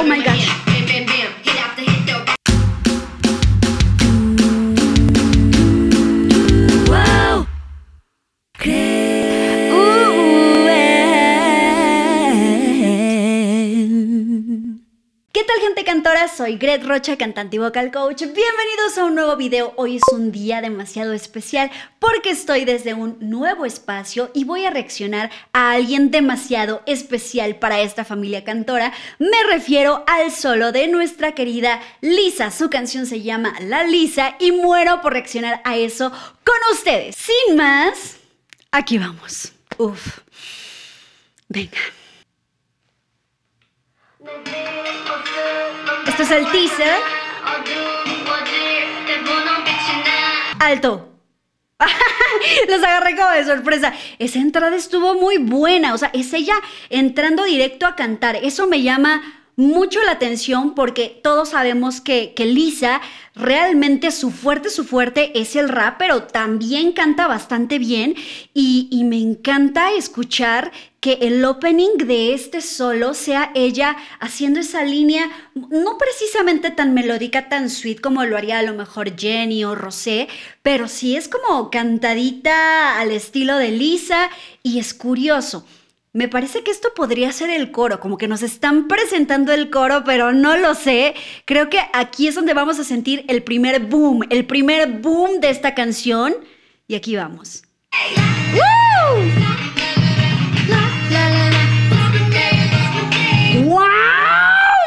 Oh my gosh. soy Gret Rocha, cantante y vocal coach. Bienvenidos a un nuevo video. Hoy es un día demasiado especial porque estoy desde un nuevo espacio y voy a reaccionar a alguien demasiado especial para esta familia cantora. Me refiero al solo de nuestra querida Lisa. Su canción se llama La Lisa y muero por reaccionar a eso con ustedes. Sin más, aquí vamos. Uf. Venga. Esto es el teaser. Alto. Los agarré como de sorpresa. Esa entrada estuvo muy buena. O sea, es ella entrando directo a cantar. Eso me llama mucho la atención porque todos sabemos que, que Lisa realmente su fuerte, su fuerte es el rap, pero también canta bastante bien y, y me encanta escuchar que el opening de este solo sea ella haciendo esa línea no precisamente tan melódica, tan sweet como lo haría a lo mejor Jenny o Rosé, pero sí es como cantadita al estilo de Lisa y es curioso. Me parece que esto podría ser el coro, como que nos están presentando el coro, pero no lo sé. Creo que aquí es donde vamos a sentir el primer boom, el primer boom de esta canción. Y aquí vamos. ¡Wow!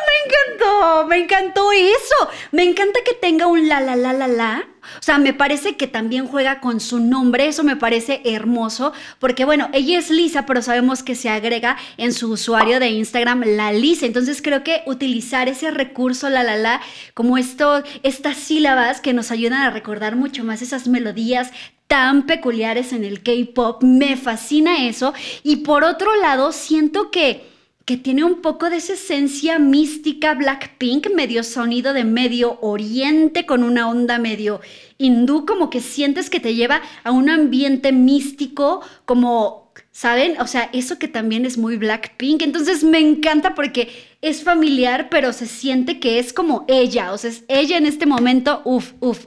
Me encantó, me encantó eso. Me encanta que tenga un la la la la la o sea, me parece que también juega con su nombre, eso me parece hermoso, porque bueno, ella es Lisa, pero sabemos que se agrega en su usuario de Instagram la Lisa. Entonces creo que utilizar ese recurso, la la la, como esto, estas sílabas que nos ayudan a recordar mucho más esas melodías tan peculiares en el K-pop, me fascina eso. Y por otro lado, siento que tiene un poco de esa esencia mística Blackpink, medio sonido de medio oriente con una onda medio hindú, como que sientes que te lleva a un ambiente místico, como, ¿saben? O sea, eso que también es muy Blackpink. Entonces me encanta porque es familiar, pero se siente que es como ella, o sea, es ella en este momento, uf, uf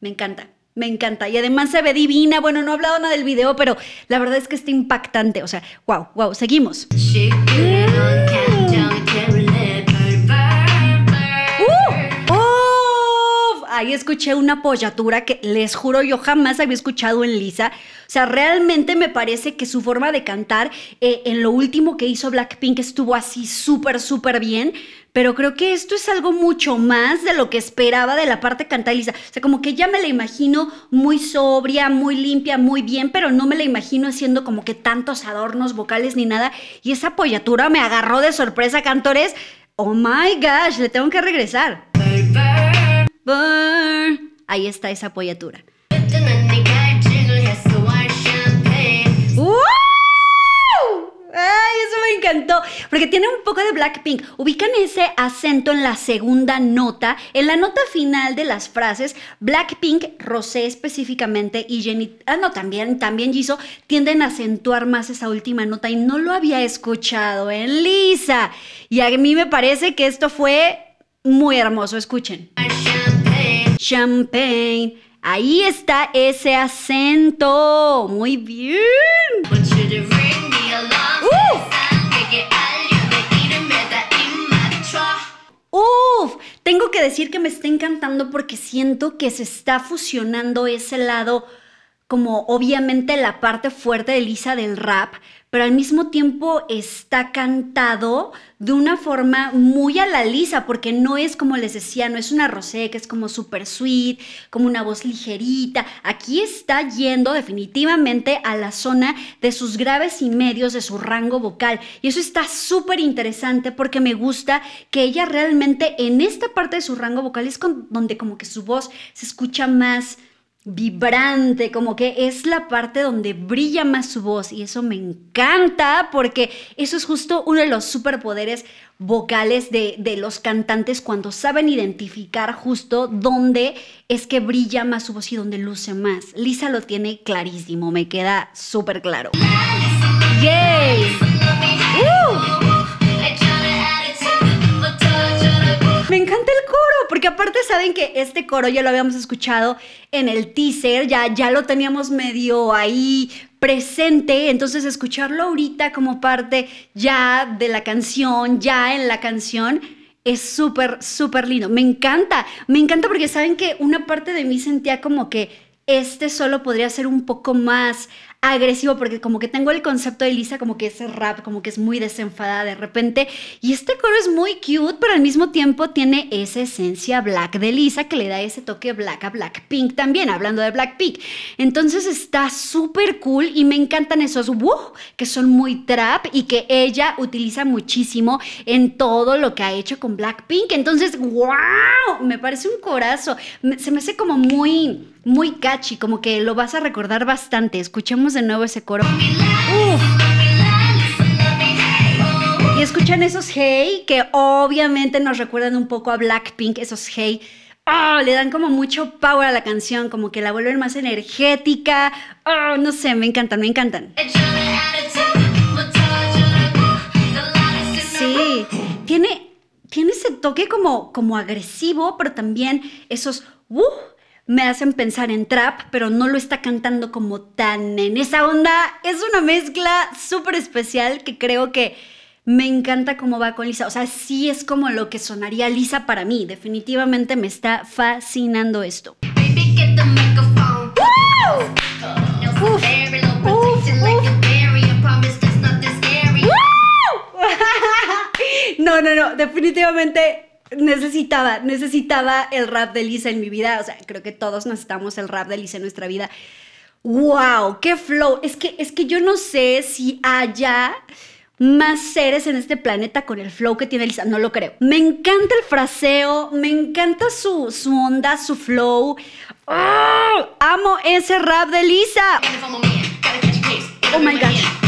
me encanta. Me encanta. Y además se ve divina. Bueno, no he hablado nada del video, pero la verdad es que está impactante. O sea, wow, wow. Seguimos. ahí escuché una apoyatura que les juro yo jamás había escuchado en Lisa. O sea, realmente me parece que su forma de cantar eh, en lo último que hizo Blackpink estuvo así súper, súper bien. Pero creo que esto es algo mucho más de lo que esperaba de la parte cantada Lisa. O sea, como que ya me la imagino muy sobria, muy limpia, muy bien, pero no me la imagino haciendo como que tantos adornos vocales ni nada. Y esa apoyatura me agarró de sorpresa, cantores. Oh my gosh, le tengo que regresar. Ahí está esa apoyatura. ¡Ay, eso me encantó! Porque tiene un poco de Blackpink. Ubican ese acento en la segunda nota. En la nota final de las frases, Blackpink, Rosé específicamente y Jenny, ah, no, también, también Jisoo, tienden a acentuar más esa última nota y no lo había escuchado en Lisa. Y a mí me parece que esto fue muy hermoso. Escuchen champagne. Ahí está ese acento. Muy bien. Uf, tengo que decir que me está encantando porque siento que se está fusionando ese lado como obviamente la parte fuerte de Lisa del rap, pero al mismo tiempo está cantado de una forma muy a la lisa, porque no es como les decía, no es una rosé que es como super sweet, como una voz ligerita. Aquí está yendo definitivamente a la zona de sus graves y medios de su rango vocal. Y eso está súper interesante porque me gusta que ella realmente en esta parte de su rango vocal es donde como que su voz se escucha más vibrante, como que es la parte donde brilla más su voz y eso me encanta porque eso es justo uno de los superpoderes vocales de, los cantantes cuando saben identificar justo dónde es que brilla más su voz y dónde luce más. Lisa lo tiene clarísimo, me queda súper claro. ¡Yay! saben que este coro ya lo habíamos escuchado en el teaser, ya, ya lo teníamos medio ahí presente, entonces escucharlo ahorita como parte ya de la canción, ya en la canción, es súper, súper lindo. Me encanta, me encanta porque saben que una parte de mí sentía como que este solo podría ser un poco más agresivo, porque como que tengo el concepto de Lisa, como que ese rap, como que es muy desenfadada de repente. Y este coro es muy cute, pero al mismo tiempo tiene esa esencia black de Lisa que le da ese toque black a Blackpink también, hablando de Blackpink. Entonces está súper cool y me encantan esos woo, que son muy trap y que ella utiliza muchísimo en todo lo que ha hecho con Blackpink. Entonces, wow, me parece un corazo. Se me hace como muy muy catchy, como que lo vas a recordar bastante. Escuchemos de nuevo ese coro. Y escuchan esos hey que obviamente nos recuerdan un poco a Blackpink, esos hey. Oh, le dan como mucho power a la canción, como que la vuelven más energética. Oh, no sé, me encantan, me encantan. Sí, tiene, tiene ese toque como, como agresivo, pero también esos uh, me hacen pensar en trap, pero no lo está cantando como tan en esa onda. Es una mezcla súper especial que creo que me encanta cómo va con Lisa. O sea, sí es como lo que sonaría Lisa para mí. Definitivamente me está fascinando esto. No, no, no, definitivamente necesitaba, necesitaba el rap de Lisa en mi vida. O sea, creo que todos necesitamos el rap de Lisa en nuestra vida. ¡Wow! ¡Qué flow! Es que, es que yo no sé si haya más seres en este planeta con el flow que tiene Lisa. No lo creo. Me encanta el fraseo, me encanta su, onda, su flow. ¡Ah! Amo ese rap de Lisa. Oh my gosh.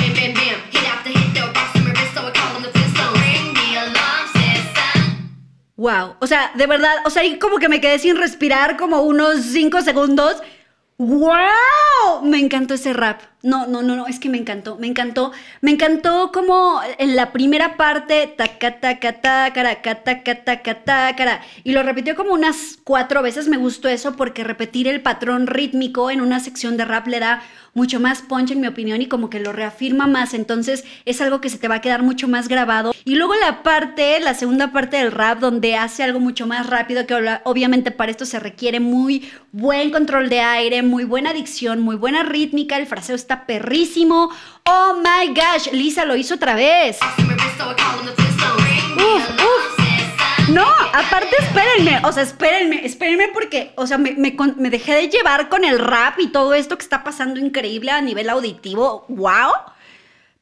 wow. O sea, de verdad, o sea, y como que me quedé sin respirar como unos cinco segundos. ¡Wow! Me encantó ese rap. No, no, no, no, es que me encantó, me encantó. Me encantó como en la primera parte, taca, taca, Y lo repitió como unas cuatro veces. Me gustó eso porque repetir el patrón rítmico en una sección de rap le da mucho más punch en mi opinión y como que lo reafirma más, entonces es algo que se te va a quedar mucho más grabado. Y luego la parte, la segunda parte del rap donde hace algo mucho más rápido que obviamente para esto se requiere muy buen control de aire, muy buena dicción, muy buena rítmica, el fraseo está perrísimo. Oh my gosh, Lisa lo hizo otra vez. No, aparte espérenme, o sea, espérenme, espérenme porque, o sea, me, dejé de llevar con el rap y todo esto que está pasando increíble a nivel auditivo, wow.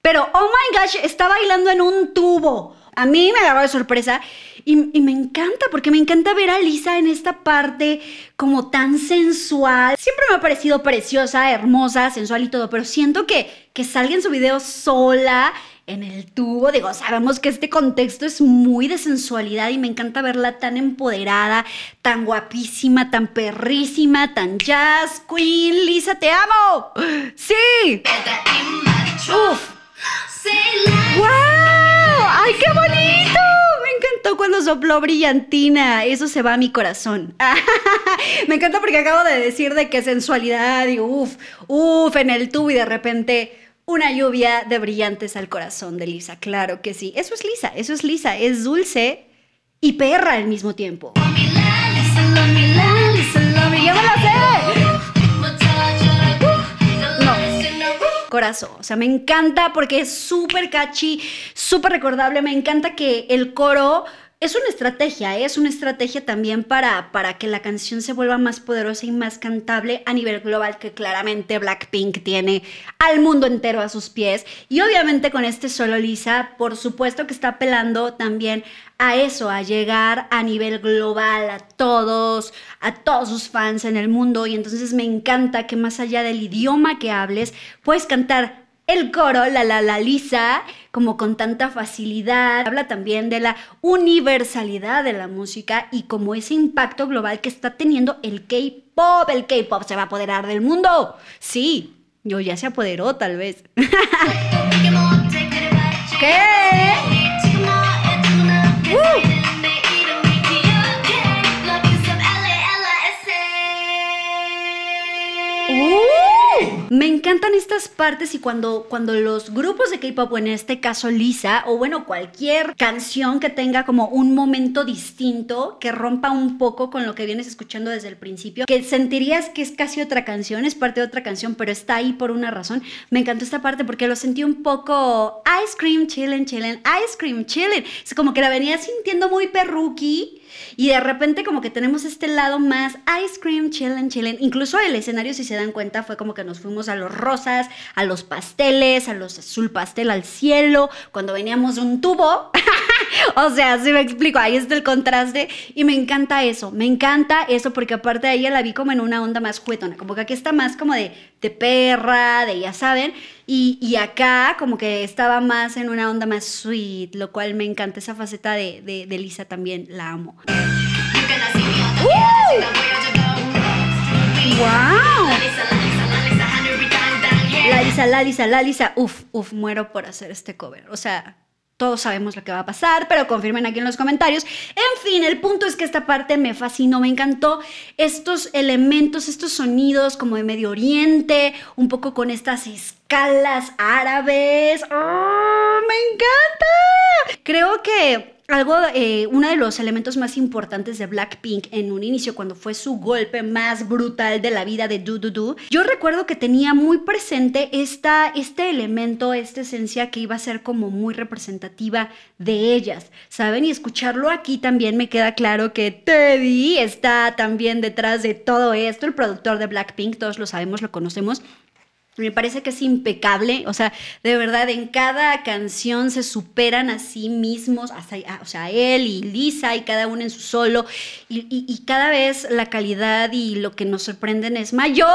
Pero, oh my gosh, está bailando en un tubo. A mí me agarró de sorpresa y, me encanta, porque me encanta ver a Lisa en esta parte como tan sensual. Siempre me ha parecido preciosa, hermosa, sensual y todo, pero siento que, que salga en su video sola en el tubo. Digo, sabemos que este contexto es muy de sensualidad y me encanta verla tan empoderada, tan guapísima, tan perrísima, tan jazz queen. Lisa, te amo. Sí. Uf. ¡Wow! ¡Ay, qué bonito! Me encantó cuando sopló brillantina. Eso se va a mi corazón. me encanta porque acabo de decir de que sensualidad y uf, uf, en el tubo y de repente una lluvia de brillantes al corazón de Lisa, claro que sí. Eso es Lisa, eso es Lisa, es dulce y perra al mismo tiempo. corazón. O sea, me encanta porque es súper catchy, súper recordable. Me encanta que el coro es una estrategia, ¿eh? es una estrategia también para, para que la canción se vuelva más poderosa y más cantable a nivel global que claramente Blackpink tiene al mundo entero a sus pies. Y obviamente con este solo Lisa, por supuesto que está apelando también a eso, a llegar a nivel global, a todos, a todos sus fans en el mundo. Y entonces me encanta que más allá del idioma que hables, puedes cantar el coro, la la la Lisa como con tanta facilidad. Habla también de la universalidad de la música y como ese impacto global que está teniendo el K-pop. El K-pop se va a apoderar del mundo. Sí, yo ya se apoderó tal vez. ¿Qué? encantan estas partes y cuando, cuando los grupos de K-pop, en este caso Lisa, o bueno, cualquier canción que tenga como un momento distinto, que rompa un poco con lo que vienes escuchando desde el principio, que sentirías que es casi otra canción, es parte de otra canción, pero está ahí por una razón. Me encantó esta parte porque lo sentí un poco ice cream chillin, chillin, ice cream chillin. Es como que la venía sintiendo muy perruqui. Y de repente como que tenemos este lado más ice cream, chillin', chillin'. Incluso el escenario, si se dan cuenta, fue como que nos fuimos a los rosas, a los pasteles, a los azul pastel al cielo, cuando veníamos un tubo. o sea, si me explico, ahí está el contraste y me encanta eso, me encanta eso porque aparte de ella la vi como en una onda más cuétona, como que aquí está más como de, de perra, de ya saben, y, acá como que estaba más en una onda más sweet, lo cual me encanta esa faceta de, Lisa también, la amo. ¡Wow! Lalisa, Lalisa, Lalisa, uf, muero por hacer este cover. O sea, todos sabemos lo que va a pasar, pero confirmen aquí en los comentarios. En fin, el punto es que esta parte me fascinó, me encantó estos elementos, estos sonidos como de Medio Oriente, un poco con estas escalas árabes. ¡ah! me encanta! Creo que algo, eh, uno de los elementos más importantes de Blackpink en un inicio, cuando fue su golpe más brutal de la vida de Do Do yo recuerdo que tenía muy presente este elemento, esta esencia que iba a ser como muy representativa de ellas, ¿saben? Y escucharlo aquí también me queda claro que Teddy está también detrás de todo esto, el productor de Blackpink, todos lo sabemos, lo conocemos. Me parece que es impecable, o sea, de verdad, en cada canción se superan a sí mismos, hasta, o sea, él y Lisa y cada uno en su solo, y, cada vez la calidad y lo que nos sorprenden es mayor.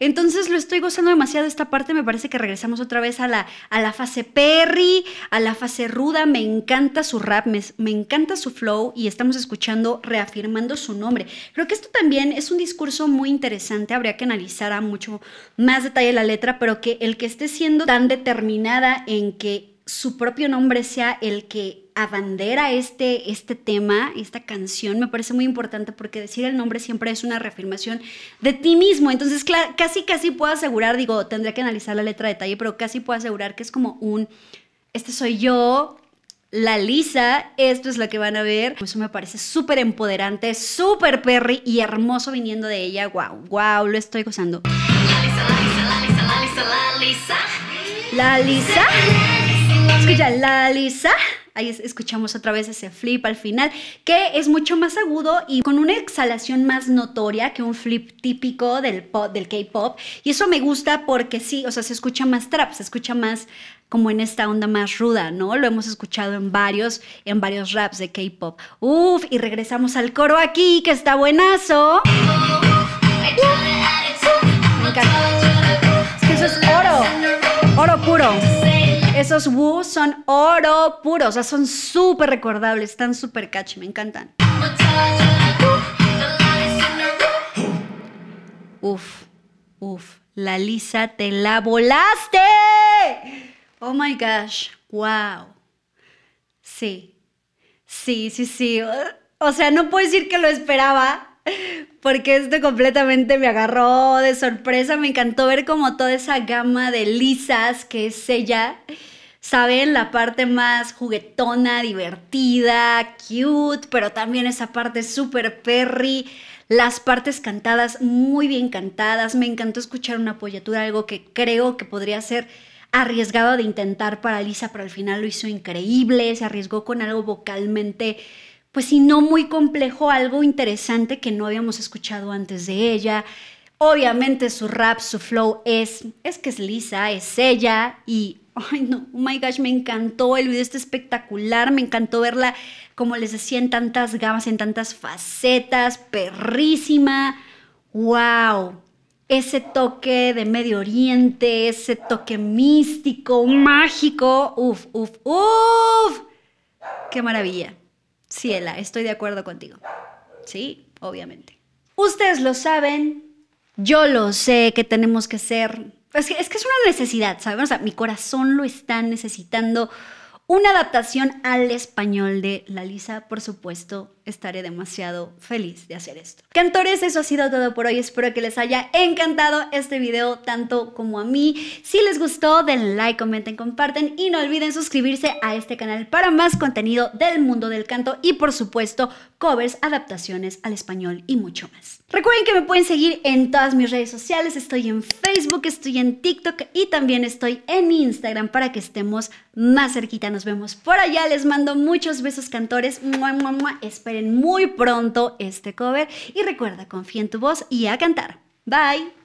Entonces lo estoy gozando demasiado esta parte, me parece que regresamos otra vez a la, a la fase Perry, a la fase ruda, me encanta su rap, me, me encanta su flow y estamos escuchando reafirmando su nombre. Creo que esto también es un discurso muy interesante, habría que analizar a mucho más detalle la letra, pero que el que esté siendo tan determinada en que su propio nombre sea el que abandera este, este tema, esta canción, me parece muy importante porque decir el nombre siempre es una reafirmación de ti mismo. Entonces, casi, casi puedo asegurar, digo, tendría que analizar la letra a detalle, pero casi puedo asegurar que es como un, este soy yo, la Lisa, esto es lo que van a ver. Eso me parece súper empoderante, súper perry y hermoso viniendo de ella. Wow, wow, lo estoy gozando. La Lisa. Escucha, la Lisa. Ahí escuchamos otra vez ese flip al final, que es mucho más agudo y con una exhalación más notoria que un flip típico del K-pop. Y eso me gusta porque sí, o sea, se escucha más trap, se escucha más como en esta onda más ruda, ¿no? Lo hemos escuchado en varios, en varios raps de K-pop. Uf, y regresamos al coro aquí, que está buenazo. son oro puro, o sea, son súper recordables, están súper catchy, me encantan. Uf, uf, la Lisa te la volaste. Oh my gosh, wow. Sí, sí, sí, sí. O sea, no puedo decir que lo esperaba, porque esto completamente me agarró de sorpresa. Me encantó ver como toda esa gama de lisas que es ella. ¿saben? La parte más juguetona, divertida, cute, pero también esa parte súper perry. Las partes cantadas, muy bien cantadas. Me encantó escuchar una apoyatura, algo que creo que podría ser arriesgado de intentar para Lisa, pero al final lo hizo increíble. Se arriesgó con algo vocalmente, pues si no muy complejo, algo interesante que no habíamos escuchado antes de ella. Obviamente su rap, su flow es, es que es Lisa, es ella y, ay no, oh my gosh, me encantó, el video está espectacular, me encantó verla, como les decía, en tantas gamas, en tantas facetas, perrísima, wow, ese toque de Medio Oriente, ese toque místico, mágico, uf, uf, uf, qué maravilla. Ciela, estoy de acuerdo contigo. Sí, obviamente. Ustedes lo saben, yo lo sé que tenemos que ser. Es que, es una necesidad, ¿sabes? O sea, mi corazón lo está necesitando. Una adaptación al español de La Lisa, por supuesto, estaré demasiado feliz de hacer esto. Cantores, eso ha sido todo por hoy. Espero que les haya encantado este video tanto como a mí. Si les gustó, den like, comenten, comparten y no olviden suscribirse a este canal para más contenido del mundo del canto y por supuesto covers, adaptaciones al español y mucho más. Recuerden que me pueden seguir en todas mis redes sociales. Estoy en Facebook, estoy en TikTok y también estoy en Instagram para que estemos más cerquita. Nos vemos por allá. Les mando muchos besos cantores. Mua, mua, muy pronto este cover y recuerda, confía en tu voz y a cantar. Bye.